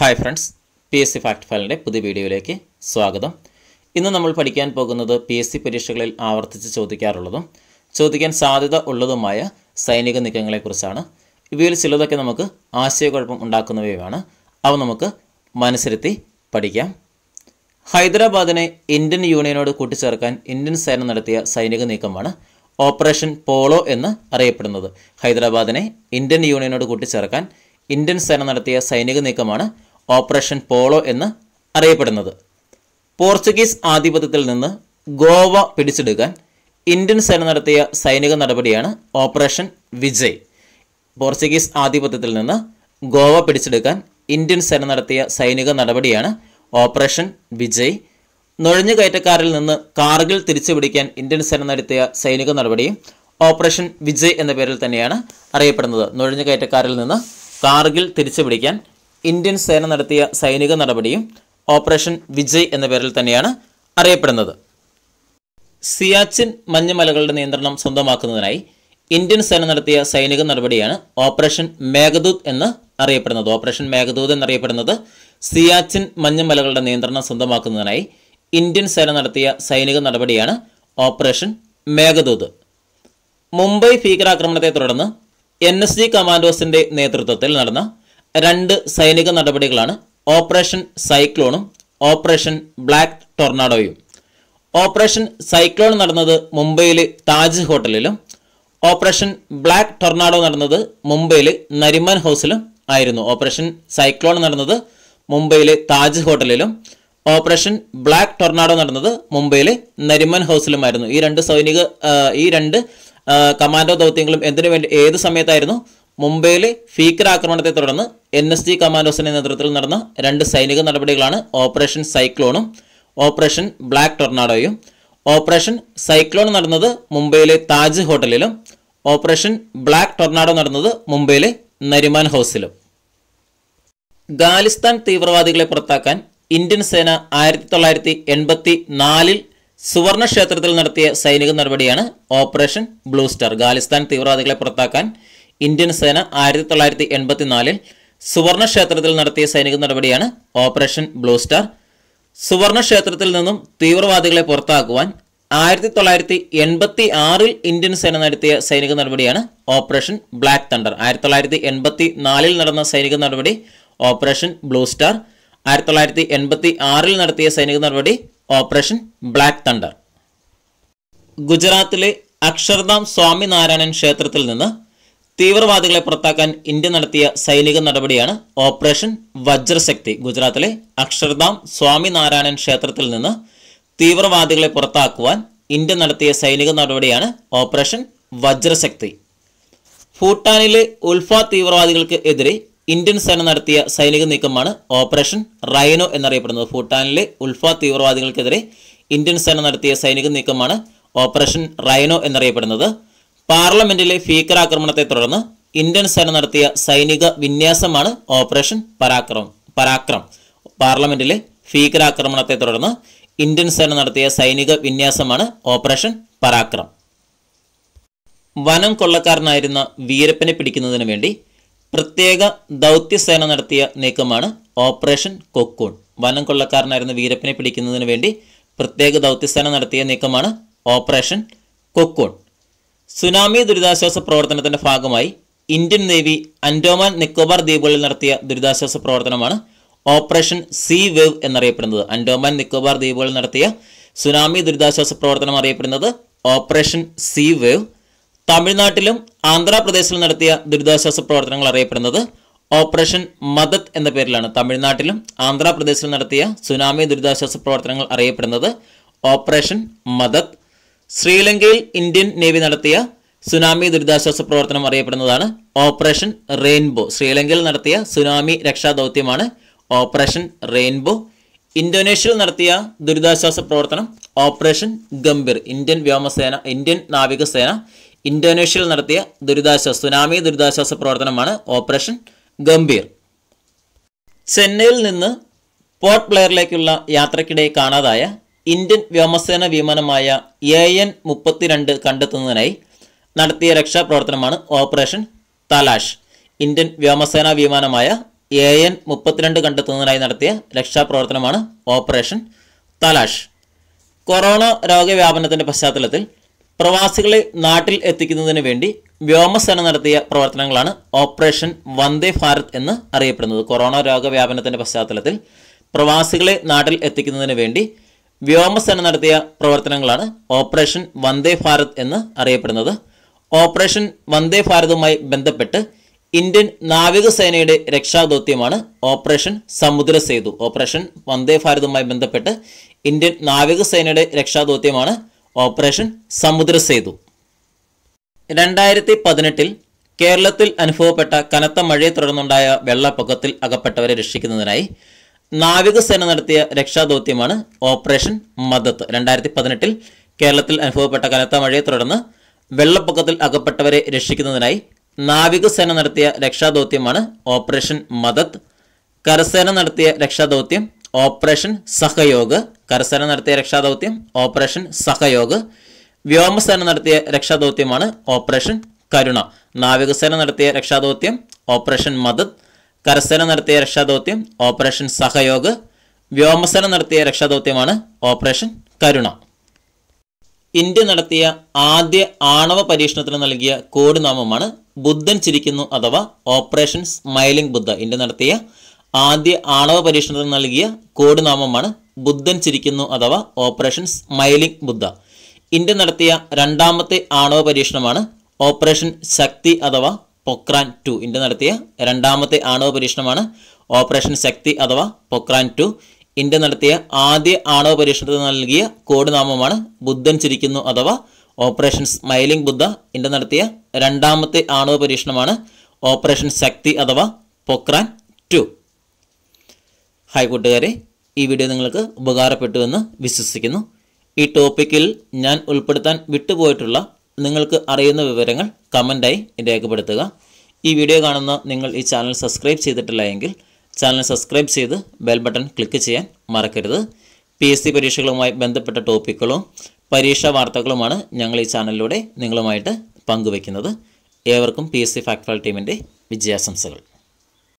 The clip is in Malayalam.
hi friends P S C fact ഫയലിൻ്റെ പുതിയ വീഡിയോയിലേക്ക് സ്വാഗതം ഇന്ന് നമ്മൾ പഠിക്കാൻ പോകുന്നത് പി എസ് സി പരീക്ഷകളിൽ ആവർത്തിച്ച് ചോദിക്കാറുള്ളതും ചോദിക്കാൻ സാധ്യത ഉള്ളതുമായ സൈനിക നീക്കങ്ങളെക്കുറിച്ചാണ് ഇവയിൽ ചിലതൊക്കെ നമുക്ക് ആശയക്കുഴപ്പം ഉണ്ടാക്കുന്നവയുമാണ് അവ നമുക്ക് മനസ്സിരുത്തി പഠിക്കാം ഹൈദരാബാദിനെ ഇന്ത്യൻ യൂണിയനോട് കൂട്ടിച്ചേർക്കാൻ ഇന്ത്യൻ സേന നടത്തിയ സൈനിക നീക്കമാണ് ഓപ്പറേഷൻ പോളോ എന്ന് അറിയപ്പെടുന്നത് ഹൈദരാബാദിനെ ഇന്ത്യൻ യൂണിയനോട് കൂട്ടിച്ചേർക്കാൻ ഇന്ത്യൻ സേന നടത്തിയ സൈനിക നീക്കമാണ് ഓപ്പറേഷൻ പോളോ എന്ന് അറിയപ്പെടുന്നത് പോർച്ചുഗീസ് ആധിപത്യത്തിൽ നിന്ന് ഗോവ പിടിച്ചെടുക്കാൻ ഇന്ത്യൻ സേന നടത്തിയ സൈനിക നടപടിയാണ് ഓപ്പറേഷൻ വിജയ് പോർച്ചുഗീസ് ആധിപത്യത്തിൽ നിന്ന് ഗോവ പിടിച്ചെടുക്കാൻ ഇന്ത്യൻ സേന നടത്തിയ സൈനിക നടപടിയാണ് ഓപ്പറേഷൻ വിജയ് നുഴഞ്ഞുകയറ്റക്കാരിൽ നിന്ന് കാർഗിൽ തിരിച്ചു പിടിക്കാൻ ഇന്ത്യൻ സേന നടത്തിയ സൈനിക നടപടിയും ഓപ്പറേഷൻ വിജയ് എന്ന പേരിൽ തന്നെയാണ് അറിയപ്പെടുന്നത് നുഴഞ്ഞുകയറ്റക്കാരിൽ നിന്ന് കാർഗിൽ തിരിച്ചു പിടിക്കാൻ ഇന്ത്യൻ സേന നടത്തിയ സൈനിക നടപടിയും ഓപ്പറേഷൻ വിജയ് എന്ന പേരിൽ തന്നെയാണ് അറിയപ്പെടുന്നത് സിയാച്ചിൻ മഞ്ഞുമലകളുടെ നിയന്ത്രണം സ്വന്തമാക്കുന്നതിനായി ഇന്ത്യൻ സേന നടത്തിയ സൈനിക നടപടിയാണ് ഓപ്പറേഷൻ മേഘദൂത് എന്ന് അറിയപ്പെടുന്നത് ഓപ്പറേഷൻ മേഘദൂത് എന്നറിയപ്പെടുന്നത് സിയാച്ചിൻ മഞ്ഞുമലകളുടെ നിയന്ത്രണം സ്വന്തമാക്കുന്നതിനായി ഇന്ത്യൻ സേന നടത്തിയ സൈനിക നടപടിയാണ് ഓപ്പറേഷൻ മേഘദൂത് മുംബൈ ഭീകരാക്രമണത്തെ തുടർന്ന് എൻ എസ് ജി കമാൻഡോസിൻ്റെ നേതൃത്വത്തിൽ നടന്ന രണ്ട് സൈനിക നടപടികളാണ് ഓപ്പറേഷൻ സൈക്ലോണും ഓപ്പറേഷൻ ബ്ലാക്ക് ടൊർണാഡോയും ഓപ്പറേഷൻ സൈക്ലോൺ നടന്നത് മുംബൈയിലെ താജ് ഹോട്ടലിലും ഓപ്പറേഷൻ ബ്ലാക്ക് ടൊർണാഡോ നടന്നത് മുംബൈയിലെ നരിമാൻ ഹൗസിലും ആയിരുന്നു ഓപ്പറേഷൻ സൈക്ലോൺ നടന്നത് മുംബൈയിലെ താജ് ഹോട്ടലിലും ഓപ്പറേഷൻ ബ്ലാക്ക് ടൊർണാഡോ നടന്നത് മുംബൈയിലെ നരിമാൻ ഹൗസിലുമായിരുന്നു ഈ രണ്ട് സൈനിക ഈ രണ്ട് കമാൻഡോ ദൗത്യങ്ങളും എന്തിനു വേണ്ടി ഏത് സമയത്തായിരുന്നു മുംബൈയിലെ ഫീക്കർ ആക്രമണത്തെ തുടർന്ന് എൻ എസ് ജി കമാൻഡോസിന്റെ നേതൃത്വത്തിൽ നടന്ന രണ്ട് സൈനിക നടപടികളാണ് ഓപ്പറേഷൻ സൈക്ലോണും ഓപ്പറേഷൻ ബ്ലാക്ക് ടൊർണാഡോയും ഓപ്പറേഷൻ സൈക്ലോൺ നടന്നത് മുംബൈയിലെ താജ് ഹോട്ടലിലും ഓപ്പറേഷൻ ബ്ലാക്ക് ടൊർണാഡോ നടന്നത് മുംബൈയിലെ നരിമാൻ ഹൗസിലും ഖാലിസ്ഥാൻ തീവ്രവാദികളെ പുറത്താക്കാൻ ഇന്ത്യൻ സേന ആയിരത്തി തൊള്ളായിരത്തി എൺപത്തി നാലിൽ സുവർണ ക്ഷേത്രത്തിൽ നടത്തിയ സൈനിക നടപടിയാണ് ഓപ്പറേഷൻ ബ്ലൂ സ്റ്റാർ ഖാലിസ്ഥാൻ തീവ്രവാദികളെ പുറത്താക്കാൻ ഇന്ത്യൻ സേന ആയിരത്തി തൊള്ളായിരത്തി എൺപത്തിനാലിൽ സുവർണ ക്ഷേത്രത്തിൽ നടത്തിയ സൈനിക നടപടിയാണ് ഓപ്പറേഷൻ ബ്ലൂ സ്റ്റാർ സുവർണ ക്ഷേത്രത്തിൽ നിന്നും തീവ്രവാദികളെ പുറത്താക്കുവാൻ ആയിരത്തി തൊള്ളായിരത്തി എൺപത്തി ആറിൽ ഇന്ത്യൻ സേന നടത്തിയ സൈനിക നടപടിയാണ് ഓപ്പറേഷൻ ബ്ലാക്ക് തണ്ടർ ആയിരത്തി തൊള്ളായിരത്തി എൺപത്തി നാലിൽ നടന്ന സൈനിക നടപടി ഓപ്പറേഷൻ ബ്ലൂ സ്റ്റാർ ആയിരത്തി തൊള്ളായിരത്തി എൺപത്തി ആറിൽ നടത്തിയ സൈനിക നടപടി ഓപ്പറേഷൻ ബ്ലാക്ക് തണ്ടർ ഗുജറാത്തിലെ അക്ഷർധാം സ്വാമിനാരായണൻ ക്ഷേത്രത്തിൽ നിന്ന് തീവ്രവാദികളെ പുറത്താക്കാൻ ഇന്ത്യ നടത്തിയ സൈനിക നടപടിയാണ് ഓപ്പറേഷൻ വജ്രശക്തി ഗുജറാത്തിലെ അക്ഷർധാം സ്വാമിനാരായണൻ ക്ഷേത്രത്തിൽ നിന്ന് തീവ്രവാദികളെ പുറത്താക്കുവാൻ ഇന്ത്യ നടത്തിയ സൈനിക നടപടിയാണ് ഓപ്പറേഷൻ വജ്രശക്തി ഭൂട്ടാനിലെ ഉൽഫ തീവ്രവാദികൾക്ക് എതിരെ ഇന്ത്യൻ സേന നടത്തിയ സൈനിക നീക്കമാണ് ഓപ്പറേഷൻ റൈനോ എന്നറിയപ്പെടുന്നത് ഭൂട്ടാനിലെ ഉൽഫ തീവ്രവാദികൾക്കെതിരെ ഇന്ത്യൻ സേന നടത്തിയ സൈനിക നീക്കമാണ് ഓപ്പറേഷൻ റൈനോ എന്നറിയപ്പെടുന്നത് പാർലമെന്റിലെ ഭീകരാക്രമണത്തെ തുടർന്ന് ഇന്ത്യൻ സേന നടത്തിയ സൈനിക വിന്യാസമാണ് ഓപ്പറേഷൻ പരാക്രം പരാക്രം പാർലമെന്റിലെ ഭീകരാക്രമണത്തെ തുടർന്ന് ഇന്ത്യൻ സേന നടത്തിയ സൈനിക വിന്യാസമാണ് ഓപ്പറേഷൻ പരാക്രം വനം കൊള്ളക്കാരനായിരുന്ന വീരപ്പനെ പിടിക്കുന്നതിന് വേണ്ടി പ്രത്യേക ദൗത്യസേന നടത്തിയ നീക്കമാണ് ഓപ്പറേഷൻ കൊക്കൂൺ വനം കൊള്ളക്കാരനായിരുന്ന വീരപ്പനെ പിടിക്കുന്നതിന് വേണ്ടി പ്രത്യേക ദൗത്യസേന നടത്തിയ നീക്കമാണ് ഓപ്പറേഷൻ കൊക്കൂൺ സുനാമി ദുരിതാശ്വാസ പ്രവർത്തനത്തിന്റെ ഭാഗമായി ഇന്ത്യൻ നേവി അൻഡോമാൻ നിക്കോബാർ ദ്വീപുകളിൽ നടത്തിയ ദുരിതാശ്വാസ പ്രവർത്തനമാണ് ഓപ്പറേഷൻ സീ വേവ് എന്നറിയപ്പെടുന്നത് അൻഡോമാൻ നിക്കോബാർ ദ്വീപുകളിൽ നടത്തിയ സുനാമി ദുരിതാശ്വാസ പ്രവർത്തനം അറിയപ്പെടുന്നത് ഓപ്പറേഷൻ സീ വേവ് തമിഴ്നാട്ടിലും ആന്ധ്രാപ്രദേശിലും നടത്തിയ ദുരിതാശ്വാസ പ്രവർത്തനങ്ങൾ അറിയപ്പെടുന്നത് ഓപ്പറേഷൻ മദത് എന്ന പേരിലാണ് തമിഴ്നാട്ടിലും ആന്ധ്രാപ്രദേശിലും നടത്തിയ സുനാമി ദുരിതാശ്വാസ പ്രവർത്തനങ്ങൾ അറിയപ്പെടുന്നത് ഓപ്പറേഷൻ മദത് ശ്രീലങ്കയിൽ ഇന്ത്യൻ നേവി നടത്തിയ സുനാമി ദുരിതാശ്വാസ പ്രവർത്തനം അറിയപ്പെടുന്നതാണ് ഓപ്പറേഷൻ റെയിൻബോ ശ്രീലങ്കയിൽ നടത്തിയ സുനാമി രക്ഷാ ദൗത്യമാണ് ഓപ്പറേഷൻ റെയിൻബോ ഇന്തോനേഷ്യയിൽ നടത്തിയ ദുരിതാശ്വാസ പ്രവർത്തനം ഓപ്പറേഷൻ ഗംഭീർ ഇന്ത്യൻ വ്യോമസേന ഇന്ത്യൻ നാവികസേന ഇന്തോനേഷ്യയിൽ നടത്തിയ ദുരിതാശ്വാസ സുനാമി ദുരിതാശ്വാസ പ്രവർത്തനമാണ് ഓപ്പറേഷൻ ഗംഭീർ ചെന്നൈയിൽ നിന്ന് പോർട്ട് ബ്ലെയറിലേക്കുള്ള യാത്രക്കിടെ കാണാതായ ഇന്ത്യൻ വ്യോമസേന വിമാനമായ എ എൻ മുപ്പത്തിരണ്ട് കണ്ടെത്തുന്നതിനായി നടത്തിയ രക്ഷാപ്രവർത്തനമാണ് ഓപ്പറേഷൻ തലാഷ് ഇന്ത്യൻ വ്യോമസേന വിമാനമായ എ എൻ മുപ്പത്തിരണ്ട് കണ്ടെത്തുന്നതിനായി നടത്തിയ രക്ഷാപ്രവർത്തനമാണ് ഓപ്പറേഷൻ തലാഷ് കൊറോണ രോഗവ്യാപനത്തിൻ്റെ പശ്ചാത്തലത്തിൽ പ്രവാസികളെ നാട്ടിൽ എത്തിക്കുന്നതിന് വേണ്ടി വ്യോമസേന നടത്തിയ പ്രവർത്തനങ്ങളാണ് ഓപ്പറേഷൻ വന്ദേ ഭാരത് എന്ന് അറിയപ്പെടുന്നത് കൊറോണ രോഗവ്യാപനത്തിൻ്റെ പശ്ചാത്തലത്തിൽ പ്രവാസികളെ നാട്ടിൽ എത്തിക്കുന്നതിന് വേണ്ടി വ്യോമസേന നടത്തിയ പ്രവർത്തനങ്ങളാണ് ഓപ്പറേഷൻ വന്ദേ ഭാരത് എന്ന് അറിയപ്പെടുന്നത് ഓപ്പറേഷൻ വന്ദേ ഭാരതുമായി ബന്ധപ്പെട്ട് ഇന്ത്യൻ നാവികസേനയുടെ രക്ഷാദൗത്യമാണ് ഓപ്പറേഷൻ സമുദ്ര സേതു ഓപ്പറേഷൻ വന്ദേ ഭാരതുമായി ബന്ധപ്പെട്ട് ഇന്ത്യൻ നാവികസേനയുടെ രക്ഷാദൗത്യമാണ് ഓപ്പറേഷൻ സമുദ്ര സേതു രണ്ടായിരത്തി പതിനെട്ടിൽ കേരളത്തിൽ അനുഭവപ്പെട്ട കനത്ത മഴയെ തുടർന്നുണ്ടായ വെള്ളപ്പൊക്കത്തിൽ അകപ്പെട്ടവരെ രക്ഷിക്കുന്നതിനായി നാവികസേന നടത്തിയ രക്ഷാദൗത്യമാണ് ഓപ്പറേഷൻ മദത്ത് രണ്ടായിരത്തി പതിനെട്ടിൽ കേരളത്തിൽ അനുഭവപ്പെട്ട കനത്ത മഴയെ തുടർന്ന് വെള്ളപ്പൊക്കത്തിൽ അകപ്പെട്ടവരെ രക്ഷിക്കുന്നതിനായി നാവികസേന നടത്തിയ രക്ഷാദൗത്യമാണ് ഓപ്പറേഷൻ മദത്ത് കരസേന നടത്തിയ രക്ഷാദൗത്യം ഓപ്പറേഷൻ സഹയോഗ് കരസേന നടത്തിയ രക്ഷാദൗത്യം ഓപ്പറേഷൻ സഹയോഗ് വ്യോമസേന നടത്തിയ രക്ഷാദൗത്യമാണ് ഓപ്പറേഷൻ കരുണ നാവികസേന നടത്തിയ രക്ഷാദൗത്യം ഓപ്പറേഷൻ മദത്ത് കരസേന നടത്തിയ രക്ഷാദൗത്യം ഓപ്പറേഷൻ സഹയോഗ് വ്യോമസേന നടത്തിയ രക്ഷാദൗത്യമാണ് ഓപ്പറേഷൻ കരുണ ഇന്ത്യ നടത്തിയ ആദ്യ ആണവ പരീക്ഷണത്തിന് നൽകിയ കോഡ് നാമമാണ് ബുദ്ധൻ ചിരിക്കുന്നു അഥവാ ഓപ്പറേഷൻ സ്മൈലിംഗ് ബുദ്ധ ഇന്ത്യ നടത്തിയ ആദ്യ ആണവ പരീക്ഷണത്തിന് നൽകിയ കോഡ് നാമമാണ് ബുദ്ധൻ ചിരിക്കുന്നു അഥവാ ഓപ്പറേഷൻ സ്മൈലിംഗ് ബുദ്ധ ഇന്ത്യ നടത്തിയ രണ്ടാമത്തെ ആണവ പരീക്ഷണമാണ് ഓപ്പറേഷൻ ശക്തി അഥവാ പൊക്രാൻ ടു ഇന്ത്യ നടത്തിയ രണ്ടാമത്തെ ആണവ പരീക്ഷണമാണ് ഓപ്പറേഷൻ ശക്തി അഥവാ പൊക്രാൻ ടു ഇന്ത്യ നടത്തിയ ആദ്യ ആണവ പരീക്ഷണത്തിന് നൽകിയ കോഡ് നാമമാണ് ബുദ്ധൻ ചിരിക്കുന്നു അഥവാ ഓപ്പറേഷൻ സ്മൈലിംഗ് ബുദ്ധ ഇന്ത്യ നടത്തിയ രണ്ടാമത്തെ ആണവ പരീക്ഷണമാണ് ഓപ്പറേഷൻ ശക്തി അഥവാ പൊക്രാൻ ടു ഹായ് കൂട്ടുകാരെ ഈ വീഡിയോ നിങ്ങൾക്ക് ഉപകാരപ്പെട്ടുവെന്ന് വിശ്വസിക്കുന്നു ഈ ടോപ്പിക്കിൽ ഞാൻ ഉൾപ്പെടുത്താൻ വിട്ടുപോയിട്ടുള്ള നിങ്ങൾക്ക് അറിയുന്ന വിവരങ്ങൾ കമൻ്റായി രേഖപ്പെടുത്തുക ഈ വീഡിയോ കാണുന്ന നിങ്ങൾ ഈ ചാനൽ സബ്സ്ക്രൈബ് ചെയ്തിട്ടില്ല ചാനൽ സബ്സ്ക്രൈബ് ചെയ്ത് ബെൽ ബട്ടൺ ക്ലിക്ക് ചെയ്യാൻ മറക്കരുത് പി എസ് സി പരീക്ഷകളുമായി ബന്ധപ്പെട്ട ടോപ്പിക്കുകളും പരീക്ഷാ വാർത്തകളുമാണ് ഞങ്ങൾ ഈ ചാനലിലൂടെ നിങ്ങളുമായിട്ട് പങ്കുവയ്ക്കുന്നത് ഏവർക്കും പി എസ് സി ഫാക്ട് ടീമിൻ്റെ വിജയാശംസകൾ